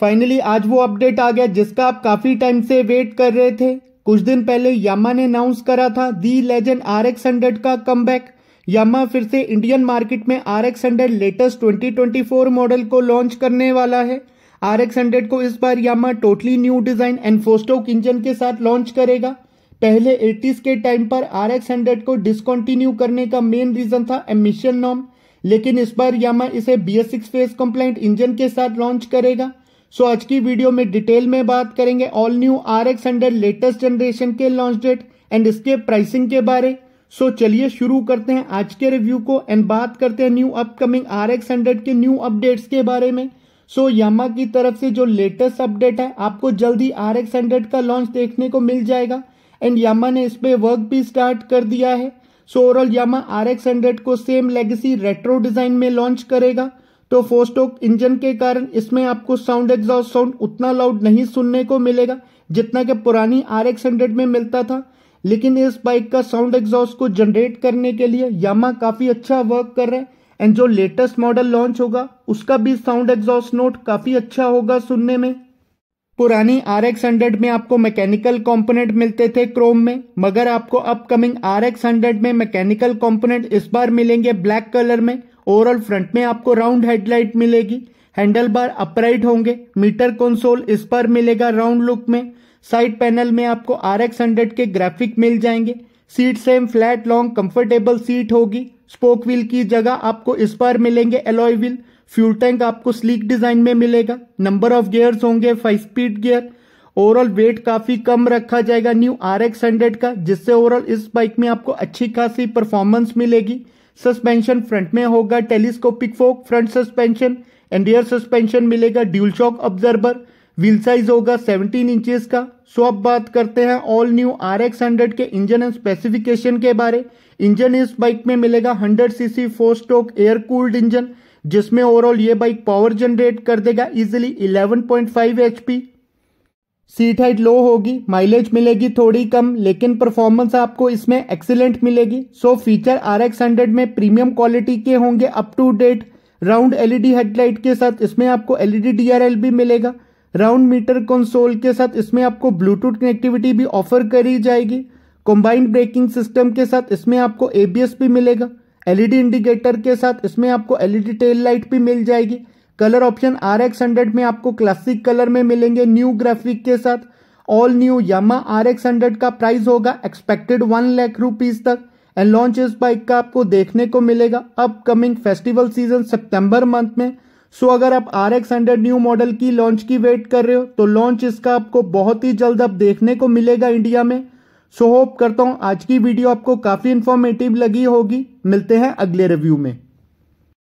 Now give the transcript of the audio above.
finally आज वो update आ गया जिसका आप काफी टाइम से वेट कर रहे थे कुछ दिन पहले यामा ने अनाउंस करा था the legend R X hundred का कम बैक यामा फिर से इंडियन मार्केट में R X hundred latest twenty twenty four model को लॉन्च करने वाला है आर एक्स हंड्रेड को इस बार Yamaha totally new design and four stroke engine के साथ लॉन्च करेगा पहले एटीज के टाइम पर आर एक्स हंड्रेड को डिसकंटिन्यू करने का मेन रीजन था एमिशन नॉर्म लेकिन इस बार यामा इसे B S six phase compliant engine के साथ लॉन्च करेगा सो आज की वीडियो में डिटेल में बात करेंगे all new R X hundred latest generation के लॉन्च डेट एंड इसके प्राइसिंग के बारे सो so, चलिए शुरू करते हैं आज के रिव्यू को एंड बात करते हैं new upcoming R X hundred के न्यू अपडेट्स के बारे में सो so, यामा की तरफ से जो लेटेस्ट अपडेट है आपको जल्दी आर एक्स हंड्रेड का लॉन्च देखने को मिल जाएगा एंड यामा ने इस पर वर्क भी स्टार्ट कर दिया है so overall Yamaha R X hundred को सेम लेगेसी रेट्रो डिजाइन में लॉन्च करेगा तो फोस्टोक इंजन के कारण इसमें आपको साउंड एग्जॉस्ट साउंड उतना लाउड नहीं सुनने को मिलेगा जितना कि पुरानी आर एक्स हंड्रेड में मिलता था लेकिन इस बाइक का साउंड एग्जॉस्ट को जनरेट करने के लिए यामा काफ़ी अच्छा वर्क कर रहा है एंड जो लेटेस्ट मॉडल लॉन्च होगा उसका भी साउंड एग्जॉस्ट नोट काफ़ी अच्छा होगा सुनने में पुरानी आर एक्स हंड्रेड में आपको मैकेनिकल कंपोनेंट मिलते थे क्रोम में मगर आपको अपकमिंग आर एक्स हंड्रेड में मैकेनिकल कंपोनेंट इस बार मिलेंगे ब्लैक कलर में ओवरऑल फ्रंट में आपको राउंड हेडलाइट मिलेगी हैंडल बार अपराइट होंगे मीटर कंसोल इस पर मिलेगा राउंड लुक में साइड पैनल में आपको आर एक्स हंड्रेड के ग्राफिक मिल जाएंगे seat same flat long comfortable seat होगी स्पोक व्हील की जगह आपको इस पर मिलेंगे एलॉय व्हील फ्यूल टैंक आपको स्लीक डिजाइन में मिलेगा नंबर ऑफ गियर्स होंगे five speed gear overall weight काफी कम रखा जाएगा न्यू आर एक्स हंड्रेड का जिससे ओवरऑल इस बाइक में आपको अच्छी खासी परफॉर्मेंस मिलेगी सस्पेंशन फ्रंट में होगा telescopic fork front suspension and rear suspension मिलेगा dual shock observer wheel size होगा 17 इंचेस का सो अब बात करते हैं all new R X hundred के इंजन एंड स्पेसिफिकेशन के बारे इंजन इस बाइक में मिलेगा hundred CC four stroke air cooled engine जिसमें ओवरऑल ये बाइक पावर जनरेट कर देगा easily eleven point five HP seat height low होगी माइलेज मिलेगी थोड़ी कम लेकिन परफॉर्मेंस आपको इसमें एक्सीलेंट मिलेगी so feature R X hundred में प्रीमियम क्वालिटी के होंगे up to date round LED headlight के साथ इसमें आपको एलईडी डीआरएल e भी मिलेगा राउंड मीटर कंसोल के साथ इसमें आपको ब्लूटूथ कनेक्टिविटी भी ऑफर करी जाएगी कंबाइंड ब्रेकिंग सिस्टम के साथ इसमें आपको एबीएस भी मिलेगा एलईडी इंडिकेटर e के साथ इसमें आपको एलईडी टेल लाइट भी मिल जाएगी colour option R X hundred में आपको क्लासिक कलर में मिलेंगे न्यू ग्राफिक के साथ all new Yamaha R X hundred का प्राइस होगा एक्सपेक्टेड वन लैख रुपीज तक एंड लॉन्च इस बाइक का आपको देखने को मिलेगा अपकमिंग फेस्टिवल सीजन सितंबर मंथ में सो so, अगर आप R X hundred new model की लॉन्च की वेट कर रहे हो तो लॉन्च इसका आपको बहुत ही जल्द अब देखने को मिलेगा इंडिया में सो so, होप करता हूँ आज की वीडियो आपको काफ़ी इन्फॉर्मेटिव लगी होगी मिलते हैं अगले रिव्यू में